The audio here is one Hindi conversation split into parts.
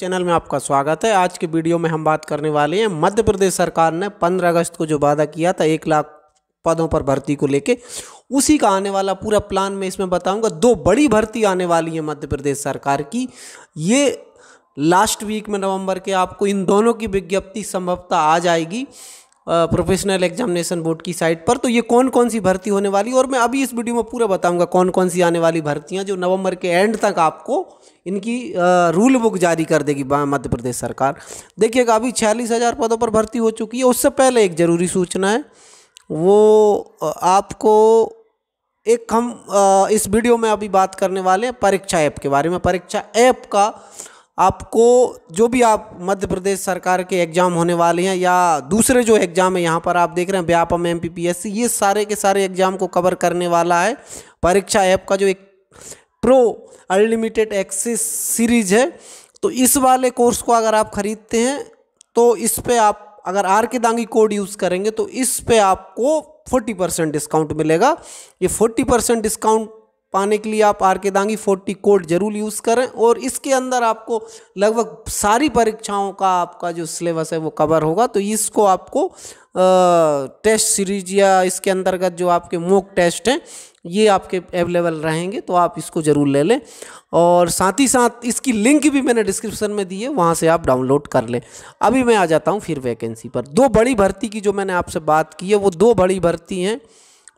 चैनल में आपका स्वागत है आज के वीडियो में हम बात करने वाले हैं मध्य प्रदेश सरकार ने 15 अगस्त को जो वादा किया था एक लाख पदों पर भर्ती को लेके उसी का आने वाला पूरा प्लान मैं इसमें बताऊंगा दो बड़ी भर्ती आने वाली है मध्य प्रदेश सरकार की ये लास्ट वीक में नवंबर के आपको इन दोनों की विज्ञप्ति संभवतः आ जाएगी प्रोफेशनल एग्जामिनेशन बोर्ड की साइट पर तो ये कौन कौन सी भर्ती होने वाली और मैं अभी इस वीडियो में पूरा बताऊंगा कौन कौन सी आने वाली भर्तियाँ जो नवंबर के एंड तक आपको इनकी रूल बुक जारी कर देगी मध्य प्रदेश सरकार देखिएगा अभी छियालीस हज़ार पदों पर भर्ती हो चुकी है उससे पहले एक ज़रूरी सूचना है वो आपको एक हम इस वीडियो में अभी बात करने वाले हैं परीक्षा ऐप के बारे में परीक्षा ऐप का आपको जो भी आप मध्य प्रदेश सरकार के एग्ज़ाम होने वाले हैं या दूसरे जो एग्ज़ाम है यहाँ पर आप देख रहे हैं व्यापम एम पी ये सारे के सारे एग्ज़ाम को कवर करने वाला है परीक्षा ऐप का जो एक प्रो अनलिमिटेड एक्सेस सीरीज है तो इस वाले कोर्स को अगर आप ख़रीदते हैं तो इस पर आप अगर are K Dangi code use करेंगे तो इस पर आपको फोर्टी परसेंट डिस्काउंट मिलेगा ये फोर्टी परसेंट डिस्काउंट पाने के लिए आप R K Dangi forty code जरूर यूज़ करें और इसके अंदर आपको लगभग सारी परीक्षाओं का आपका जो सिलेबस है वो कवर होगा तो इसको आपको टेस्ट सीरीज या इसके अंतर्गत जो आपके मोक टेस्ट हैं ये आपके अवेलेबल रहेंगे तो आप इसको ज़रूर ले लें और साथ ही साथ इसकी लिंक भी मैंने डिस्क्रिप्शन में दी है वहाँ से आप डाउनलोड कर लें अभी मैं आ जाता हूँ फिर वैकेंसी पर दो बड़ी भर्ती की जो मैंने आपसे बात की है वो दो बड़ी भर्ती हैं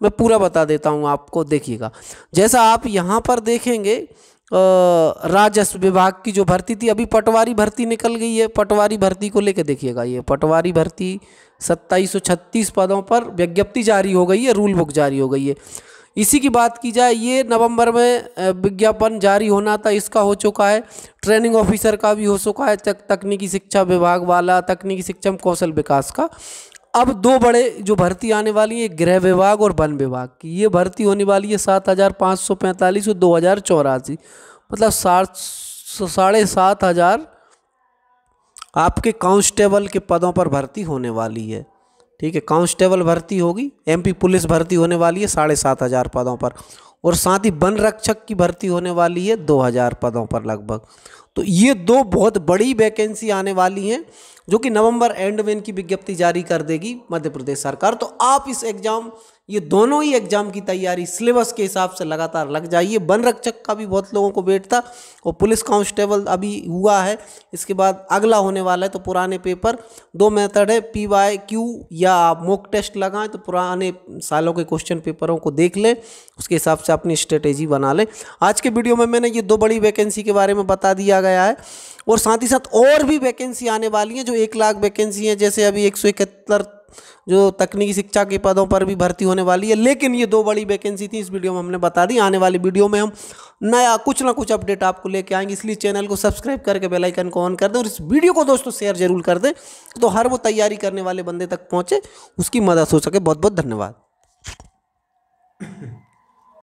मैं पूरा बता देता हूँ आपको देखिएगा जैसा आप यहाँ पर देखेंगे राजस्व विभाग की जो भर्ती थी अभी पटवारी भर्ती निकल गई है पटवारी भर्ती को लेकर देखिएगा ये पटवारी भर्ती सत्ताईस पदों पर विज्ञप्ति जारी हो गई है रूल बुक जारी हो गई है इसी की बात की जाए ये नवंबर में विज्ञापन जारी होना था इसका हो चुका है ट्रेनिंग ऑफिसर का भी हो चुका है तकनीकी शिक्षा विभाग वाला तकनीकी शिक्षा कौशल विकास का अब दो बड़े जो भर्ती आने वाली है गृह विभाग और वन विभाग की ये भर्ती होने वाली है सात हज़ार पाँच सौ पैंतालीस और दो हज़ार चौरासी मतलब सात साढ़े सात हज़ार आपके कांस्टेबल के पदों पर भर्ती होने वाली है ठीक है कांस्टेबल भर्ती होगी एमपी पुलिस भर्ती होने वाली है साढ़े सात हज़ार पदों पर और साथ ही वन रक्षक की भर्ती होने वाली है 2000 पदों पर लगभग तो ये दो बहुत बड़ी वैकेंसी आने वाली हैं जो कि नवंबर एंड में इनकी विज्ञप्ति जारी कर देगी मध्य प्रदेश सरकार तो आप इस एग्ज़ाम ये दोनों ही एग्ज़ाम की तैयारी सिलेबस के हिसाब से लगातार लग जाइए वन रक्षक का भी बहुत लोगों को वेट था और पुलिस कांस्टेबल अभी हुआ है इसके बाद अगला होने वाला है तो पुराने पेपर दो मेथड है पी वाई क्यू या मॉक टेस्ट लगाएं तो पुराने सालों के क्वेश्चन पेपरों को देख लें उसके हिसाब से से अपनी स्ट्रेटेजी बना लें आज के वीडियो में मैंने ये दो बड़ी वैकेंसी के बारे में बता दिया गया है और साथ ही साथ और भी वैकेंसी आने वाली हैं जो एक लाख वैकेंसी हैं जैसे अभी एक जो तकनीकी शिक्षा के पदों पर भी भर्ती होने वाली है लेकिन ये दो बड़ी वैकेंसी थी इस वीडियो में हमने बता दी आने वाली वीडियो में हम नया कुछ ना कुछ अपडेट आपको लेके आएंगे इसलिए चैनल को सब्सक्राइब करके बेल आइकन को ऑन कर दें और इस वीडियो को दोस्तों शेयर जरूर कर दें तो हर वो तैयारी करने वाले बंदे तक पहुंचे उसकी मदद हो सके बहुत बहुत धन्यवाद